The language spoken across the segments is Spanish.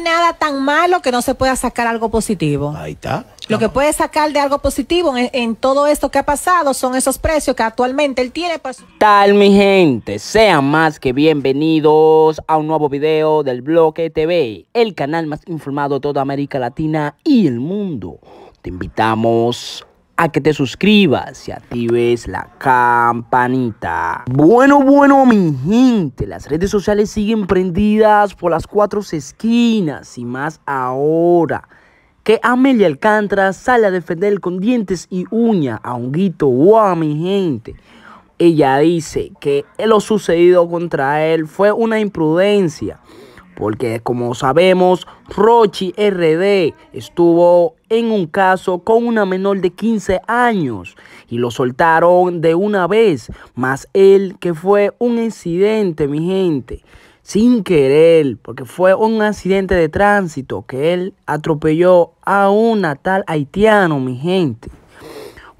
nada tan malo que no se pueda sacar algo positivo. Ahí está. Lo que puede sacar de algo positivo en, todo esto que ha pasado son esos precios que actualmente él tiene. Para Tal mi gente, sean más que bienvenidos a un nuevo video del Bloque TV, el canal más informado de toda América Latina y el mundo. Te invitamos a que te suscribas y actives la campanita. Bueno, bueno, mi gente, las redes sociales siguen prendidas por las cuatro esquinas y más ahora que Amelia Alcántara sale a defender con dientes y uña a Honguito Guau, mi gente. Ella dice que lo sucedido contra él fue una imprudencia porque como sabemos, Rochi RD estuvo en un caso con una menor de 15 años y lo soltaron de una vez, más él que fue un incidente, mi gente, sin querer, porque fue un accidente de tránsito que él atropelló a un tal haitiano, mi gente.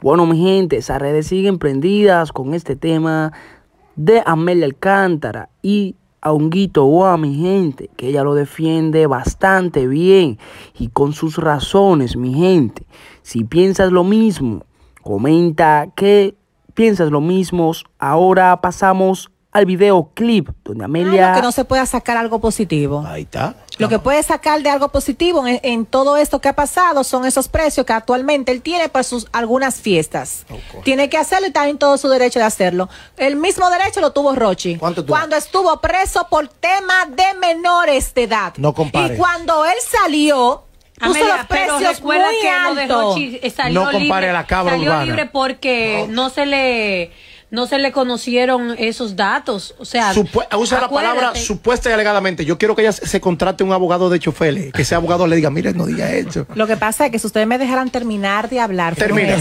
Bueno, mi gente, esas redes siguen prendidas con este tema de Amelia Alcántara y a guito o a mi gente, que ella lo defiende bastante bien y con sus razones, mi gente. Si piensas lo mismo, comenta que piensas lo mismo. Ahora pasamos al videoclip, doña Amelia... lo que no se pueda sacar algo positivo. Ahí está. Lo que puede sacar de algo positivo en, todo esto que ha pasado son esos precios que actualmente él tiene para sus algunas fiestas. Tiene que hacerlo y está todo su derecho de hacerlo. El mismo derecho lo tuvo Rochi. ¿Cuánto tuvo? Cuando estuvo preso por tema de menores de edad. No compare. Y cuando él salió, puso los precios muy altos. no compare a la cabra salió libre porque no se le no se le conocieron esos datos. O sea, Supu usa la palabra supuesta y alegadamente. Yo quiero que ella se contrate un abogado de Chofeles, eh, que ese abogado le diga, mire, no diga eso. Lo que pasa es que si ustedes me dejaran terminar de hablar, termina.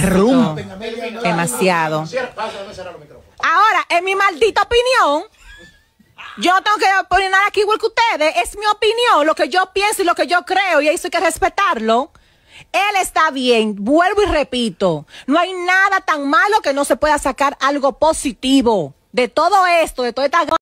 Demasiado. Ahora, en mi maldita opinión. Yo tengo que opinar aquí igual que ustedes. Es mi opinión, lo que yo pienso y lo que yo creo, y eso hay que respetarlo. Él está bien, vuelvo y repito, no hay nada tan malo que no se pueda sacar algo positivo de todo esto, de toda esta...